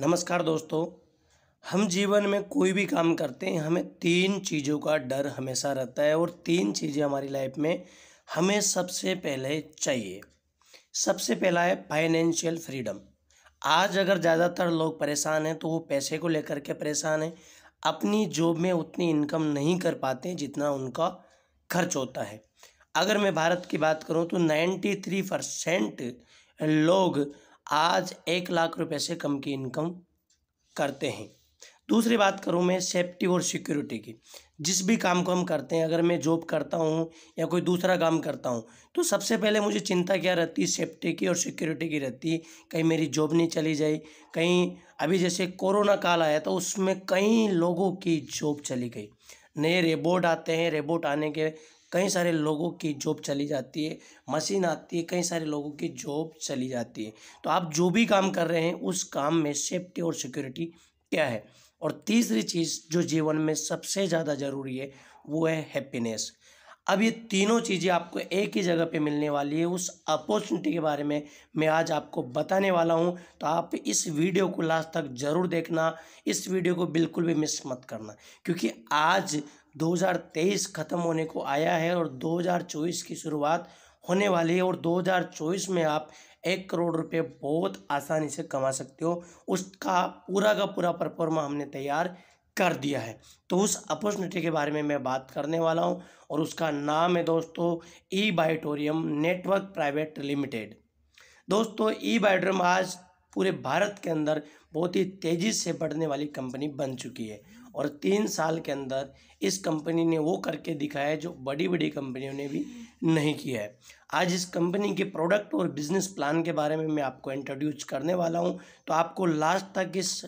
नमस्कार दोस्तों हम जीवन में कोई भी काम करते हैं हमें तीन चीज़ों का डर हमेशा रहता है और तीन चीज़ें हमारी लाइफ में हमें सबसे पहले चाहिए सबसे पहला है फाइनेंशियल फ्रीडम आज अगर ज़्यादातर लोग परेशान हैं तो वो पैसे को लेकर के परेशान हैं अपनी जॉब में उतनी इनकम नहीं कर पाते जितना उनका खर्च होता है अगर मैं भारत की बात करूं तो 93 परसेंट लोग आज एक लाख रुपए से कम की इनकम करते हैं दूसरी बात करूँ मैं सेफ्टी और सिक्योरिटी की जिस भी काम को हम करते हैं अगर मैं जॉब करता हूँ या कोई दूसरा काम करता हूँ तो सबसे पहले मुझे चिंता क्या रहती है सेफ्टी की और सिक्योरिटी की रहती है कहीं मेरी जॉब नहीं चली जाए कहीं अभी जैसे कोरोना काल आया तो उसमें कई लोगों की जॉब चली गई नए रेबोट आते हैं रेबोट आने के कई सारे लोगों की जॉब चली जाती है मशीन आती है कई सारे लोगों की जॉब चली जाती है तो आप जो भी काम कर रहे हैं उस काम में सेफ्टी और सिक्योरिटी क्या है और तीसरी चीज़ जो जीवन में सबसे ज़्यादा ज़रूरी है वो है हैप्पीनेस अब ये तीनों चीज़ें आपको एक ही जगह पे मिलने वाली है उस अपॉर्चुनिटी के बारे में मैं आज आपको बताने वाला हूँ तो आप इस वीडियो को लास्ट तक ज़रूर देखना इस वीडियो को बिल्कुल भी मिस मत करना क्योंकि आज 2023 ख़त्म होने को आया है और 2024 की शुरुआत होने वाली है और 2024 में आप एक करोड़ रुपए बहुत आसानी से कमा सकते हो उसका पूरा का पूरा परफॉर्मा हमने तैयार कर दिया है तो उस अपॉर्चुनिटी के बारे में मैं बात करने वाला हूं और उसका नाम है दोस्तों E Biotorium network private limited दोस्तों ई बायोटोरियम आज पूरे भारत के अंदर बहुत ही तेज़ी से बढ़ने वाली कंपनी बन चुकी है और तीन साल के अंदर इस कंपनी ने वो करके दिखाया है जो बड़ी बड़ी कंपनियों ने भी नहीं किया है आज इस कंपनी के प्रोडक्ट और बिजनेस प्लान के बारे में मैं आपको इंट्रोड्यूस करने वाला हूँ तो आपको लास्ट तक इस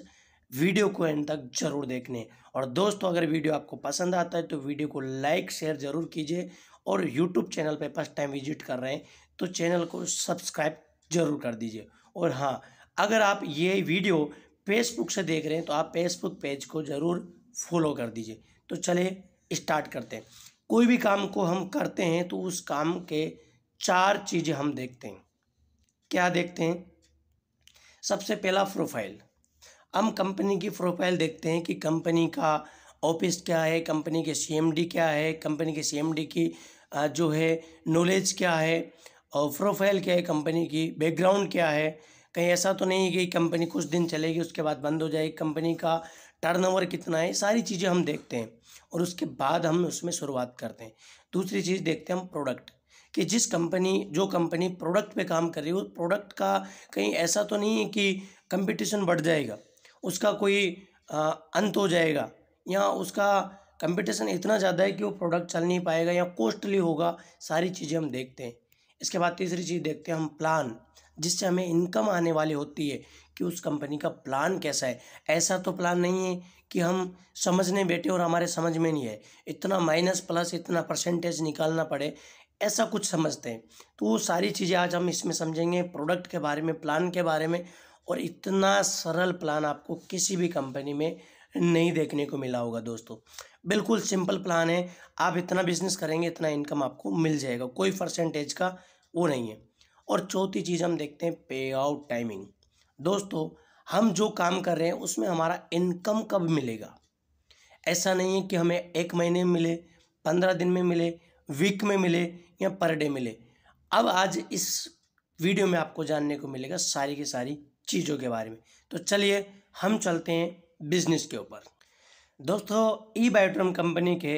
वीडियो को एंड तक जरूर देखने और दोस्तों अगर वीडियो आपको पसंद आता है तो वीडियो को लाइक शेयर जरूर कीजिए और यूट्यूब चैनल पर फर्स्ट टाइम विजिट कर रहे हैं तो चैनल को सब्सक्राइब जरूर कर दीजिए और हाँ अगर आप ये वीडियो फेसबुक से देख रहे हैं तो आप फेसबुक पेज को ज़रूर फॉलो कर दीजिए तो चले स्टार्ट करते हैं कोई भी काम को हम करते हैं तो उस काम के चार चीज़ें हम देखते हैं क्या देखते हैं सबसे पहला प्रोफाइल हम कंपनी की प्रोफाइल देखते हैं कि कंपनी का ऑफिस क्या है कंपनी के सीएमडी क्या है कंपनी के सीएमडी की जो है नॉलेज क्या है और प्रोफाइल क्या है कंपनी की बैकग्राउंड क्या है कहीं ऐसा तो नहीं है कि कंपनी कुछ दिन चलेगी उसके बाद बंद हो जाएगी कंपनी का टर्नओवर कितना है सारी चीज़ें हम देखते हैं और उसके बाद हम उसमें शुरुआत करते हैं दूसरी चीज़ देखते हैं हम प्रोडक्ट कि जिस कंपनी जो कंपनी प्रोडक्ट पे काम कर रही है उस प्रोडक्ट का कहीं ऐसा तो नहीं है कि कंपटीशन बढ़ जाएगा उसका कोई आ, अंत हो जाएगा या उसका कंपटीशन इतना ज़्यादा है कि वो प्रोडक्ट चल नहीं पाएगा या कॉस्टली होगा सारी चीज़ें हम देखते हैं इसके बाद तीसरी चीज़ देखते हैं हम प्लान जिससे हमें इनकम आने वाली होती है कि उस कंपनी का प्लान कैसा है ऐसा तो प्लान नहीं है कि हम समझने बैठे और हमारे समझ में नहीं है इतना माइनस प्लस इतना परसेंटेज निकालना पड़े ऐसा कुछ समझते हैं तो वो सारी चीज़ें आज हम इसमें समझेंगे प्रोडक्ट के बारे में प्लान के बारे में और इतना सरल प्लान आपको किसी भी कंपनी में नहीं देखने को मिला होगा दोस्तों बिल्कुल सिंपल प्लान है आप इतना बिजनेस करेंगे इतना इनकम आपको मिल जाएगा कोई परसेंटेज का वो नहीं है और चौथी चीज़ हम देखते हैं पे आउट टाइमिंग दोस्तों हम जो काम कर रहे हैं उसमें हमारा इनकम कब मिलेगा ऐसा नहीं है कि हमें एक महीने में मिले पंद्रह दिन में मिले वीक में मिले या पर डे मिले अब आज इस वीडियो में आपको जानने को मिलेगा सारी की सारी चीज़ों के बारे में तो चलिए हम चलते हैं बिजनेस के ऊपर दोस्तों ई बायोट्रम कंपनी के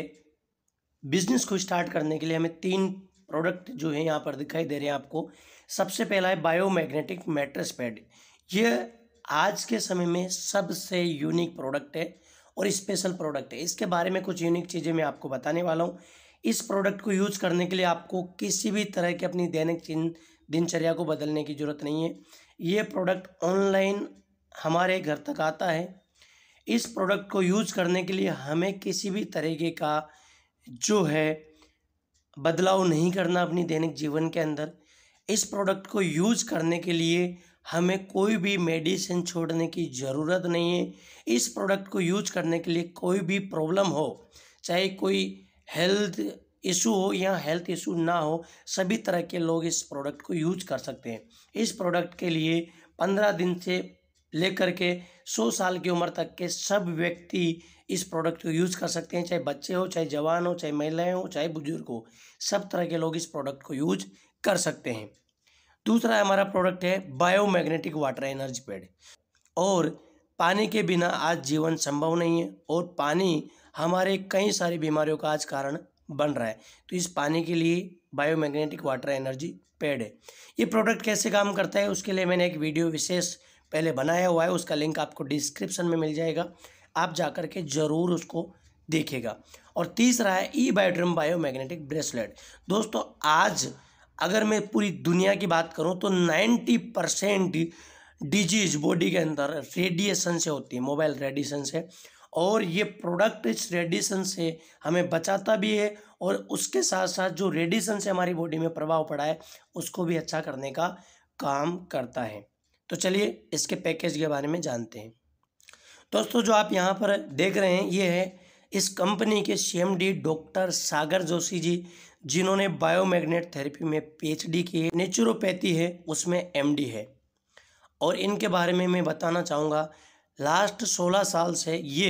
बिजनेस को स्टार्ट करने के लिए हमें तीन प्रोडक्ट जो है यहाँ पर दिखाई दे रहे हैं आपको सबसे पहला है बायोमैग्नेटिक मैट्रेस पैड ये आज के समय में सबसे यूनिक प्रोडक्ट है और स्पेशल प्रोडक्ट है इसके बारे में कुछ यूनिक चीज़ें मैं आपको बताने वाला हूँ इस प्रोडक्ट को यूज़ करने के लिए आपको किसी भी तरह की अपनी दैनिक दिनचर्या को बदलने की ज़रूरत नहीं है ये प्रोडक्ट ऑनलाइन हमारे घर तक आता है इस प्रोडक्ट को यूज़ करने के लिए हमें किसी भी तरीके का जो है बदलाव नहीं करना अपनी दैनिक जीवन के अंदर इस प्रोडक्ट को यूज करने के लिए हमें कोई भी मेडिसिन छोड़ने की ज़रूरत नहीं है इस प्रोडक्ट को यूज करने के लिए कोई भी प्रॉब्लम हो चाहे कोई हेल्थ इशू हो या हेल्थ इशू ना हो सभी तरह के लोग इस प्रोडक्ट को यूज कर सकते हैं इस प्रोडक्ट के लिए पंद्रह दिन से लेकर के सौ साल की उम्र तक के सब व्यक्ति इस प्रोडक्ट को यूज़ कर सकते हैं चाहे बच्चे हो चाहे जवान हो चाहे महिलाएं हो चाहे बुजुर्ग हो सब तरह के लोग इस प्रोडक्ट को यूज कर सकते हैं दूसरा हमारा प्रोडक्ट है बायोमैग्नेटिक वाटर एनर्जी पैड और पानी के बिना आज जीवन संभव नहीं है और पानी हमारे कई सारी बीमारियों का आज कारण बन रहा है तो इस पानी के लिए बायोमैग्नेटिक वाटर एनर्जी पैड है ये प्रोडक्ट कैसे काम करता है उसके लिए मैंने एक वीडियो विशेष पहले बनाया हुआ है उसका लिंक आपको डिस्क्रिप्शन में मिल जाएगा आप जा के ज़रूर उसको देखेगा और तीसरा है ई बायोड्रम बायोमैग्नेटिक ब्रेसलेट दोस्तों आज अगर मैं पूरी दुनिया की बात करूँ तो नाइन्टी परसेंट डिजीज बॉडी के अंदर रेडिएशन से होती है मोबाइल रेडिएशन से और ये प्रोडक्ट इस रेडिएशन से हमें बचाता भी है और उसके साथ साथ जो रेडिएशन से हमारी बॉडी में प्रभाव पड़ा है उसको भी अच्छा करने का काम करता है तो चलिए इसके पैकेज के बारे में जानते हैं दोस्तों जो आप यहाँ पर देख रहे हैं ये है इस कंपनी के सी डॉक्टर सागर जोशी जी जिन्होंने बायोमैग्नेट थेरेपी में पीएचडी की है नेचुरोपैथी है उसमें एमडी है और इनके बारे में मैं बताना चाहूँगा लास्ट सोलह साल से ये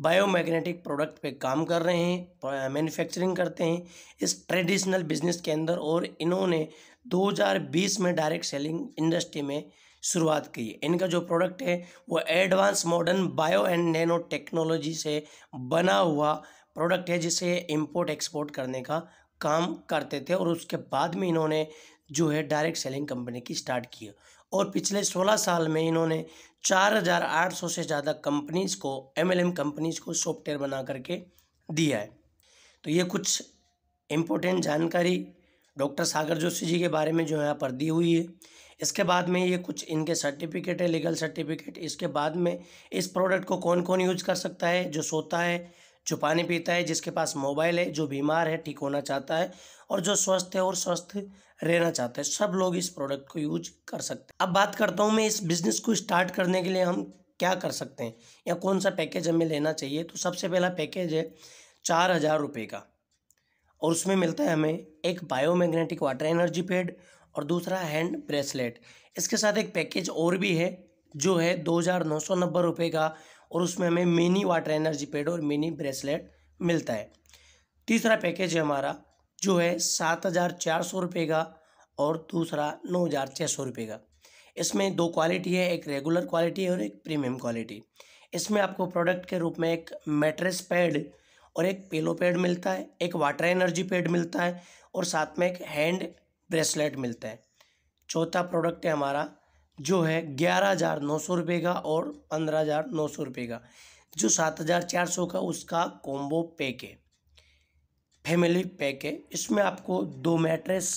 बायोमैग्नेटिक प्रोडक्ट पे काम कर रहे हैं मैन्युफैक्चरिंग करते हैं इस ट्रेडिशनल बिजनेस के अंदर और इन्होंने 2020 में डायरेक्ट सेलिंग इंडस्ट्री में शुरुआत की है इनका जो प्रोडक्ट है वो advance modern bio and nano technology से बना हुआ प्रोडक्ट है जिसे इम्पोर्ट एक्सपोर्ट करने का काम करते थे और उसके बाद में इन्होंने जो है डायरेक्ट सेलिंग कंपनी की स्टार्ट की और पिछले 16 साल में इन्होंने 4,800 से ज़्यादा कंपनीज़ को एमएलएम कंपनीज़ को सॉफ्टवेयर बना करके दिया है तो ये कुछ इम्पोर्टेंट जानकारी डॉक्टर सागर जोशी जी के बारे में जो यहाँ पर दी हुई है इसके बाद में ये कुछ इनके सर्टिफिकेट है लीगल सर्टिफिकेट इसके बाद में इस प्रोडक्ट को कौन कौन यूज कर सकता है जो सोता है जो पानी पीता है जिसके पास मोबाइल है जो बीमार है ठीक होना चाहता है और जो स्वस्थ है और स्वस्थ रहना चाहता है सब लोग इस प्रोडक्ट को यूज कर सकते हैं अब बात करता हूँ मैं इस बिज़नेस को स्टार्ट करने के लिए हम क्या कर सकते हैं या कौन सा पैकेज हमें लेना चाहिए तो सबसे पहला पैकेज है चार हज़ार रुपये का और उसमें मिलता है हमें एक बायोमैग्नेटिक वाटर एनर्जी पैड और दूसरा हैंड ब्रेसलेट इसके साथ एक पैकेज और भी है जो है दो हज़ार नौ सौ नब्बे रुपये का और उसमें हमें मिनी वाटर एनर्जी पैड और मिनी ब्रेसलेट मिलता है तीसरा पैकेज है हमारा जो है सात हज़ार चार सौ रुपये का और दूसरा नौ हज़ार छः सौ रुपये का इसमें दो क्वालिटी है एक रेगुलर क्वालिटी और एक प्रीमियम क्वालिटी इसमें आपको प्रोडक्ट के रूप में एक मेट्रेस पैड और एक पेलो पैड मिलता है एक वाटर एनर्जी पैड मिलता है और साथ में एक हैंड ब्रेसलेट मिलता है चौथा प्रोडक्ट है हमारा जो है ग्यारह हज़ार नौ सौ रुपये का और पंद्रह हज़ार नौ सौ रुपये का जो सात हज़ार चार सौ का उसका कॉम्बो पैक है फैमिली पैक है इसमें आपको दो मैट्रेस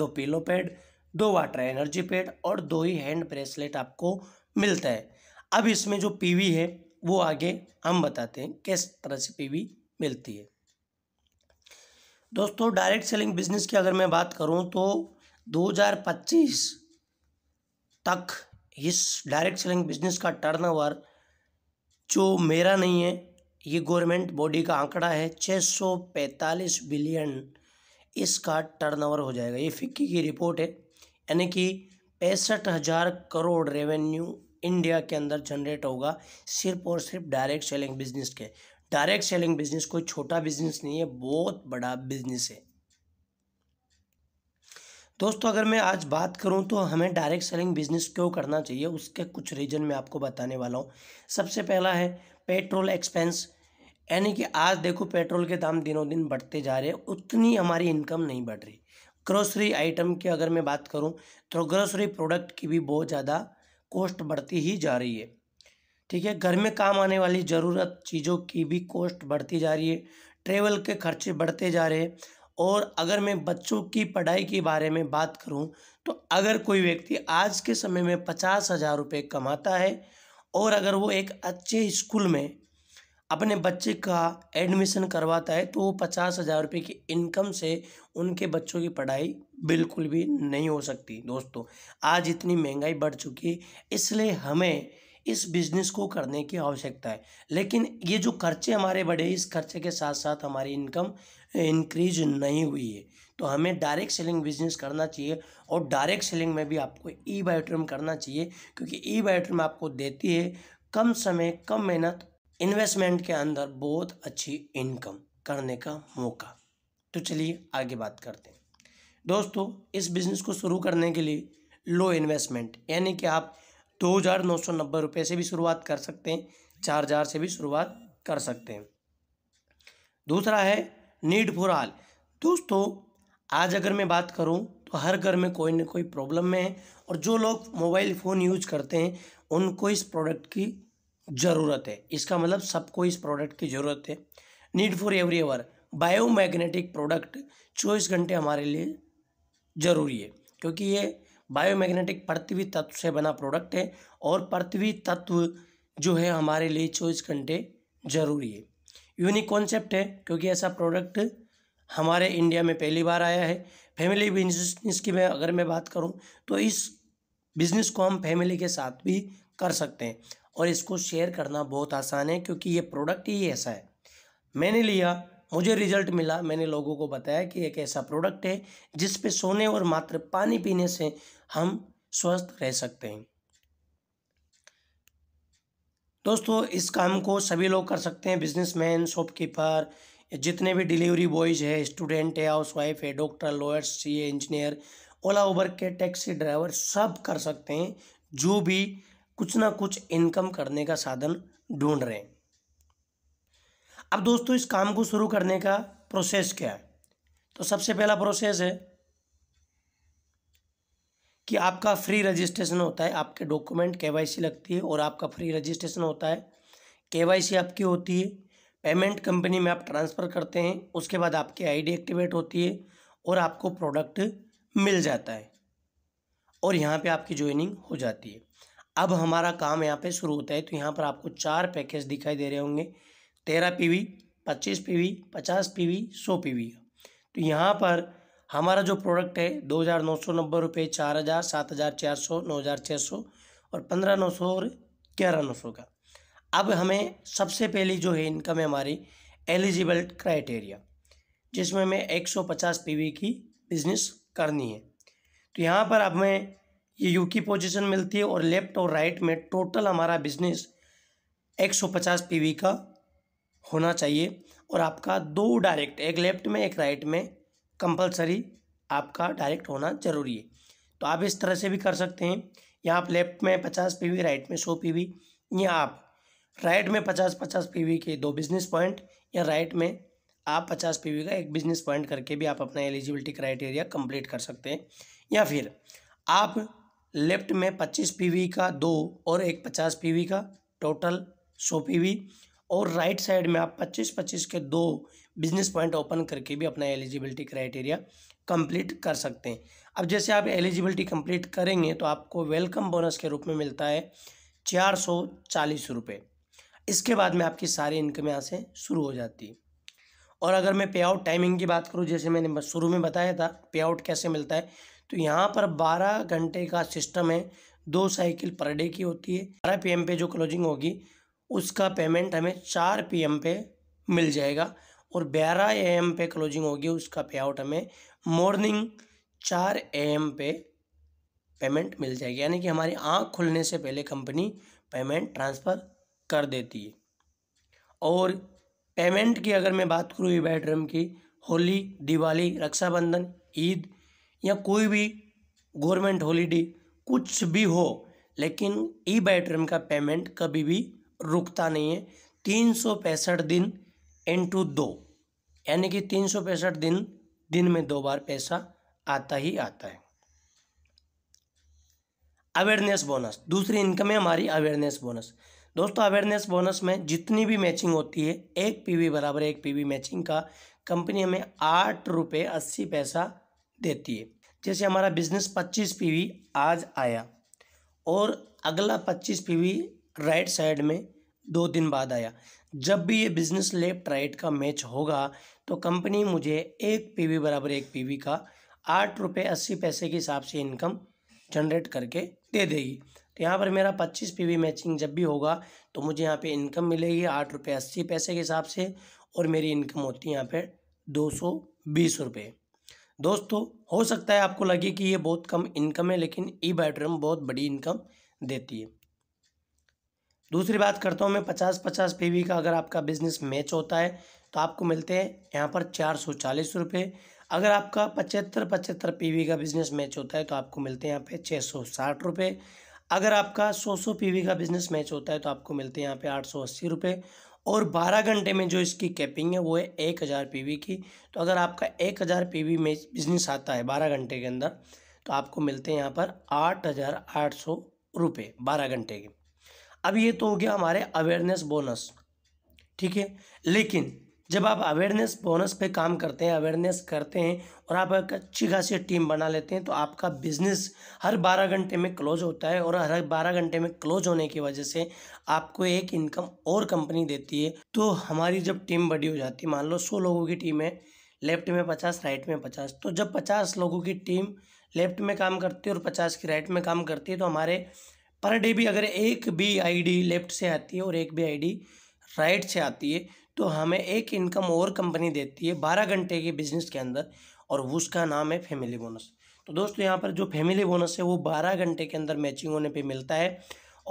दो पिलो पैड दो वाटर एनर्जी पैड और दो ही हैंड ब्रेसलेट आपको मिलता है अब इसमें जो पीवी है वो आगे हम बताते हैं किस तरह से पीवी मिलती है दोस्तों डायरेक्ट सेलिंग बिजनेस की अगर मैं बात करूं तो 2025 तक इस डायरेक्ट सेलिंग बिजनेस का टर्नओवर जो मेरा नहीं है ये गवर्नमेंट बॉडी का आंकड़ा है 645 बिलियन इसका टर्नओवर हो जाएगा ये फिक्की की रिपोर्ट है यानी कि पैंसठ हज़ार करोड़ रेवेन्यू इंडिया के अंदर जनरेट होगा सिर्फ और सिर्फ डायरेक्ट सेलिंग बिजनेस के डायरेक्ट सेलिंग बिजनेस कोई छोटा बिजनेस नहीं है बहुत बड़ा बिजनेस है दोस्तों अगर मैं आज बात करूं तो हमें डायरेक्ट सेलिंग बिजनेस क्यों करना चाहिए उसके कुछ रीज़न मैं आपको बताने वाला हूं सबसे पहला है पेट्रोल एक्सपेंस यानी कि आज देखो पेट्रोल के दाम दिनों दिन बढ़ते जा रहे हैं उतनी हमारी इनकम नहीं बढ़ रही ग्रोसरी आइटम की अगर मैं बात करूँ तो ग्रोसरी प्रोडक्ट की भी बहुत ज़्यादा कॉस्ट बढ़ती ही जा रही है ठीक है घर में काम आने वाली ज़रूरत चीज़ों की भी कॉस्ट बढ़ती जा रही है ट्रेवल के खर्चे बढ़ते जा रहे हैं और अगर मैं बच्चों की पढ़ाई के बारे में बात करूँ तो अगर कोई व्यक्ति आज के समय में पचास हज़ार रुपये कमाता है और अगर वो एक अच्छे स्कूल में अपने बच्चे का एडमिशन करवाता है तो वो पचास हज़ार रुपये की इनकम से उनके बच्चों की पढ़ाई बिल्कुल भी नहीं हो सकती दोस्तों आज इतनी महंगाई बढ़ चुकी है इसलिए हमें इस बिज़नेस को करने की आवश्यकता है लेकिन ये जो खर्चे हमारे बढ़े इस खर्चे के साथ साथ हमारी इनकम इंक्रीज नहीं हुई है तो हमें डायरेक्ट सेलिंग बिजनेस करना चाहिए और डायरेक्ट सेलिंग में भी आपको ई बायोट्रम करना चाहिए क्योंकि ई बायोट्रम आपको देती है कम समय कम मेहनत इन्वेस्टमेंट के अंदर बहुत अच्छी इनकम करने का मौका तो चलिए आगे बात करते हैं दोस्तों इस बिज़नेस को शुरू करने के लिए लो इन्वेस्टमेंट यानी कि आप दो हज़ार नौ सौ नब्बे रुपये से भी शुरुआत कर सकते हैं चार हज़ार से भी शुरुआत कर सकते हैं दूसरा है नीड फॉर आल दोस्तों आज अगर मैं बात करूं तो हर घर में कोई ना कोई प्रॉब्लम में है और जो लोग मोबाइल फ़ोन यूज करते हैं उनको इस प्रोडक्ट की ज़रूरत है इसका मतलब सबको इस प्रोडक्ट की ज़रूरत है need for every ever biomagnetic product चौबीस घंटे हमारे लिए ज़रूरी है क्योंकि ये बायोमैग्नेटिक पृथ्वी तत्व से बना प्रोडक्ट है और पृथ्वी तत्व जो है हमारे लिए चौबीस घंटे जरूरी है यूनिक कॉन्सेप्ट है क्योंकि ऐसा प्रोडक्ट हमारे इंडिया में पहली बार आया है फैमिली बिजनेस की मैं अगर मैं बात करूं तो इस बिज़नेस को हम फैमिली के साथ भी कर सकते हैं और इसको शेयर करना बहुत आसान है क्योंकि ये प्रोडक्ट ही ऐसा है मैंने लिया मुझे रिजल्ट मिला मैंने लोगों को बताया कि एक ऐसा प्रोडक्ट है जिस पे सोने और मात्र पानी पीने से हम स्वस्थ रह सकते हैं दोस्तों इस काम को सभी लोग कर सकते हैं बिजनेसमैन शॉपकीपर जितने भी डिलीवरी बॉयज़ है स्टूडेंट है हाउस वाइफ है डॉक्टर लॉयर्स सी इंजीनियर ओला उबर के टैक्सी ड्राइवर सब कर सकते हैं जो भी कुछ ना कुछ इनकम करने का साधन ढूंढ रहे हैं अब दोस्तों इस काम को शुरू करने का प्रोसेस क्या है तो सबसे पहला प्रोसेस है कि आपका फ्री रजिस्ट्रेशन होता है आपके डॉक्यूमेंट केवाईसी लगती है और आपका फ्री रजिस्ट्रेशन होता है केवाईसी आपकी होती है पेमेंट कंपनी में आप ट्रांसफ़र करते हैं उसके बाद आपकी आईडी एक्टिवेट होती है और आपको प्रोडक्ट मिल जाता है और यहाँ पे आपकी ज्वाइनिंग हो जाती है अब हमारा काम यहाँ पे शुरू होता है तो यहाँ पर आपको चार पैकेज दिखाई दे रहे होंगे तेरह पीवी पच्चीस पीवी पचास पीवी सौ पीवी तो यहाँ पर हमारा जो प्रोडक्ट है दो हज़ार नौ सौ नब्बे रुपये चार हज़ार सात हज़ार चार सौ नौ हज़ार छः सौ और पंद्रह नौ सौ और ग्यारह नौ सौ का अब हमें सबसे पहली जो है इनकम है हमारी एलिजिबल क्राइटेरिया जिसमें हमें एक सौ पचास पी वी की बिजनेस करनी है तो यहाँ पर अब हमें ये यू की पोजिशन मिलती है और लेफ्ट और राइट में टोटल हमारा बिजनेस एक सौ पचास पी वी का होना चाहिए और आपका दो डायरेक्ट एक लेफ्ट में एक राइट में कंपलसरी आपका डायरेक्ट होना ज़रूरी है तो आप इस तरह से भी कर सकते हैं या आप लेफ्ट में पचास पी राइट में सौ पी या आप राइट में पचास पचास पी के दो बिजनेस पॉइंट या राइट में आप पचास पी का एक बिजनेस पॉइंट करके भी आप अपना एलिजिबिलिटी क्राइटेरिया कंप्लीट कर सकते हैं या फिर आप लेफ्ट में पच्चीस पी का दो और एक पचास पी का टोटल सौ पी और राइट साइड में आप 25-25 के दो बिजनेस पॉइंट ओपन करके भी अपना एलिजिबिलिटी क्राइटेरिया कंप्लीट कर सकते हैं अब जैसे आप एलिजिबिलिटी कंप्लीट करेंगे तो आपको वेलकम बोनस के रूप में मिलता है चार सौ चालीस रुपये इसके बाद में आपकी सारी इनकम यहाँ से शुरू हो जाती है और अगर मैं पे आउट टाइमिंग की बात करूँ जैसे मैंने शुरू में बताया था पे आउट कैसे मिलता है तो यहाँ पर बारह घंटे का सिस्टम है दो साइकिल पर डे की होती है बारह पी पे जो क्लोजिंग होगी उसका पेमेंट हमें चार पी एम पे मिल जाएगा और बारह ए एम पे क्लोजिंग होगी उसका पे आउट हमें मॉर्निंग चार ए एम पे पेमेंट मिल जाएगी यानी कि हमारी आँख खुलने से पहले कंपनी पेमेंट ट्रांसफ़र कर देती है और पेमेंट की अगर मैं बात करूँ ई बैड्रम की होली दिवाली रक्षाबंधन ईद या कोई भी गवर्नमेंट हॉलीडे कुछ भी हो लेकिन ई बैड्रम का पेमेंट कभी भी रुकता नहीं है तीन सौ पैंसठ दिन इंटू दो यानी कि तीन सौ पैंसठ दिन दिन में दो बार पैसा आता ही आता है अवेयरनेस बोनस दूसरी इनकम है हमारी अवेयरनेस बोनस दोस्तों अवेयरनेस बोनस में जितनी भी मैचिंग होती है एक पीवी बराबर एक पीवी मैचिंग का कंपनी हमें आठ रुपये अस्सी पैसा देती है जैसे हमारा बिजनेस पच्चीस पीवी आज आया और अगला पच्चीस पीवी राइट साइड में दो दिन बाद आया जब भी ये बिजनेस लेफ्ट राइट का मैच होगा तो कंपनी मुझे एक पीवी बराबर एक पीवी का आठ रुपये अस्सी पैसे के हिसाब से इनकम जनरेट करके दे देगी तो यहाँ पर मेरा पच्चीस पीवी मैचिंग जब भी होगा तो मुझे यहाँ पे इनकम मिलेगी आठ रुपये अस्सी पैसे के हिसाब से और मेरी इनकम होती है यहाँ पर दो सौ बीस रुपये दोस्तों हो सकता है आपको लगे कि ये बहुत कम इनकम है लेकिन ई बैटरम बहुत बड़ी इनकम देती है दूसरी बात करता हूँ मैं पचास पचास पी का अगर आपका बिजनेस मैच होता है तो आपको मिलते हैं यहाँ पर चार सौ चालीस रुपये अगर आपका पचहत्तर पचहत्तर पी का बिजनेस मैच होता है तो आपको मिलते हैं यहाँ पे छः सौ साठ रुपये अगर आपका सौ सौ पी का बिजनेस मैच होता है तो आपको मिलते हैं यहाँ पे आठ सौ अस्सी रुपये और बारह घंटे में जो इसकी कैपिंग है वो है एक हज़ार पी की तो अगर आपका एक हज़ार पी मैच बिजनेस आता है बारह घंटे के अंदर तो आपको मिलते हैं यहाँ पर आठ हज़ार आठ सौ रुपये बारह घंटे के अब ये तो हो गया हमारे अवेयरनेस बोनस ठीक है लेकिन जब आप अवेयरनेस बोनस पे काम करते हैं अवेयरनेस करते हैं और आप एक अच्छी खासी टीम बना लेते हैं तो आपका बिजनेस हर बारह घंटे में क्लोज होता है और हर बारह घंटे में क्लोज होने की वजह से आपको एक इनकम और कंपनी देती है तो हमारी जब टीम बड़ी हो जाती है मान लो सौ लोगों की टीम है लेफ्ट में पचास राइट में पचास तो जब पचास लोगों की टीम लेफ्ट में काम करती है और पचास की राइट में काम करती है तो हमारे पर डे भी अगर एक भी आईडी लेफ्ट से आती है और एक भी आईडी राइट से आती है तो हमें एक इनकम और कंपनी देती है बारह घंटे के बिजनेस के अंदर और उसका नाम है फैमिली बोनस तो दोस्तों यहाँ पर जो फैमिली बोनस है वो बारह घंटे के अंदर मैचिंग होने पे मिलता है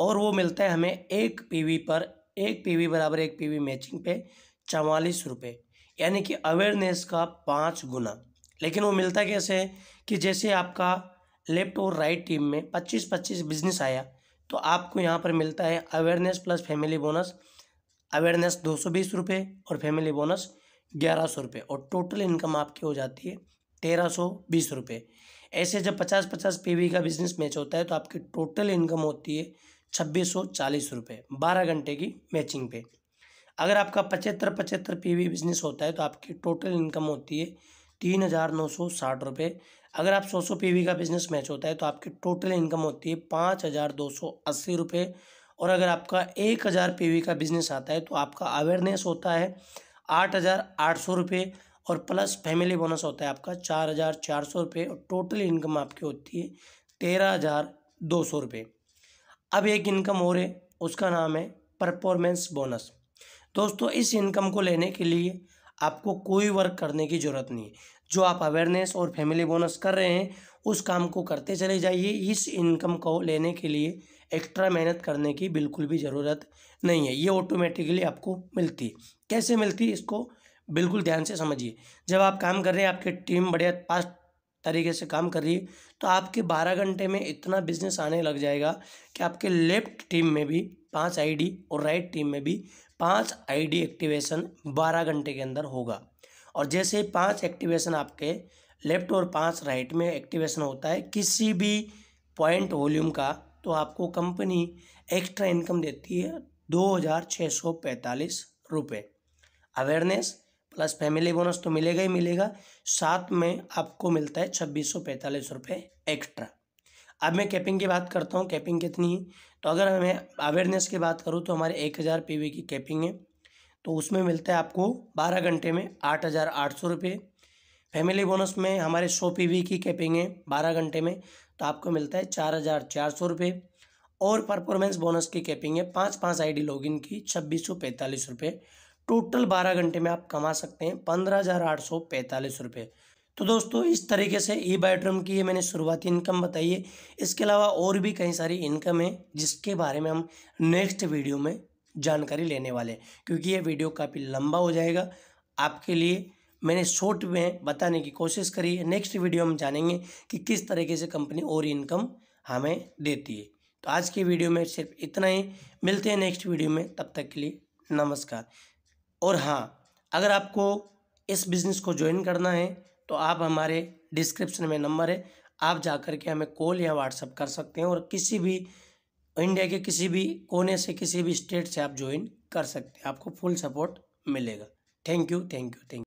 और वो मिलता है हमें एक पीवी पर एक पीवी बराबर एक पीवी मैचिंग पे चवालीस रुपये यानी कि अवेयरनेस का पाँच गुना लेकिन वो मिलता कैसे है कि जैसे आपका लेफ्ट और राइट टीम में पच्चीस पच्चीस बिजनेस आया तो आपको यहाँ पर मिलता है awareness plus family bonus awareness दो सौ बीस रुपये और फैमिली बोनस ग्यारह सौ रुपये और टोटल इनकम आपकी हो जाती है तेरह सौ बीस रुपये ऐसे जब पचास पचास पीवी का बिजनेस मैच होता है तो आपकी टोटल इनकम होती है छब्बीस सौ चालीस रुपये बारह घंटे की मैचिंग पे अगर आपका पचहत्तर पचहत्तर पीवी बिजनेस होता है तो आपकी टोटल इनकम होती है तीन हज़ार नौ सौ साठ रुपये अगर आप सौ सौ पी का बिजनेस मैच होता है तो आपकी टोटल इनकम होती है पाँच हज़ार दो सौ अस्सी रुपये और अगर आपका एक हज़ार पी का बिजनेस आता है तो आपका अवेयरनेस होता है आठ हज़ार आठ सौ रुपये और प्लस फैमिली बोनस होता है आपका चार हज़ार चार सौ रुपये और टोटल इनकम आपकी होती है तेरह हज़ार दो सौ रुपये अब एक इनकम और है उसका नाम है परफॉर्मेंस बोनस दोस्तों इस इनकम को लेने के लिए आपको कोई वर्क करने की ज़रूरत नहीं है जो आप अवेयरनेस और फैमिली बोनस कर रहे हैं उस काम को करते चले जाइए इस इनकम को लेने के लिए एक्स्ट्रा मेहनत करने की बिल्कुल भी ज़रूरत नहीं है ये ऑटोमेटिकली आपको मिलती है कैसे मिलती है इसको बिल्कुल ध्यान से समझिए जब आप काम कर रहे हैं आपकी टीम बढ़िया फास्ट तरीके से काम कर रही है तो आपके बारह घंटे में इतना बिजनेस आने लग जाएगा कि आपके लेफ्ट टीम में भी पाँच आई और राइट टीम में भी पाँच आई एक्टिवेशन बारह घंटे के अंदर होगा और जैसे पांच एक्टिवेशन आपके लेफ्ट और पांच राइट में एक्टिवेशन होता है किसी भी पॉइंट वॉल्यूम का तो आपको कंपनी एक्स्ट्रा इनकम देती है दो हज़ार छः सौ पैंतालीस रुपये अवेयरनेस प्लस फैमिली बोनस तो मिलेगा ही मिलेगा साथ में आपको मिलता है छब्बीस सौ पैंतालीस रुपये एक्स्ट्रा अब मैं कैपिंग की बात करता हूँ कैपिंग कितनी है तो अगर मैं अवेयरनेस की बात करूँ तो हमारे एक हज़ार पी की कैपिंग है तो उसमें मिलता है आपको बारह घंटे में आठ हज़ार आठ सौ रुपये फैमिली बोनस में हमारे सौ पी वी की कैपिंग है बारह घंटे में तो आपको मिलता है चार हज़ार चार सौ रुपये और परफॉर्मेंस बोनस की कैपिंग है पाँच पाँच आईडी लॉगिन की छब्बीस सौ पैंतालीस रुपये टोटल बारह घंटे में आप कमा सकते हैं पंद्रह हज़ार आठ सौ पैंतालीस रुपये तो दोस्तों इस तरीके से ई बायोट्रम की ये मैंने शुरुआती इनकम बताई है इसके अलावा और भी कई सारी इनकम है जिसके बारे में हम नेक्स्ट वीडियो में जानकारी लेने वाले हैं क्योंकि ये वीडियो काफ़ी लंबा हो जाएगा आपके लिए मैंने शॉर्ट में बताने की कोशिश करी है नेक्स्ट वीडियो हम जानेंगे कि किस तरीके से कंपनी और इनकम हमें देती है तो आज की वीडियो में सिर्फ इतना ही मिलते हैं नेक्स्ट वीडियो में तब तक के लिए नमस्कार और हाँ अगर आपको इस बिज़नेस को ज्वाइन करना है तो आप हमारे डिस्क्रिप्शन में नंबर है आप जा कर के हमें कॉल या व्हाट्सअप कर सकते हैं और किसी भी इंडिया के किसी भी कोने से किसी भी स्टेट से आप ज्वाइन कर सकते हैं आपको फुल सपोर्ट मिलेगा thank you thank you thank you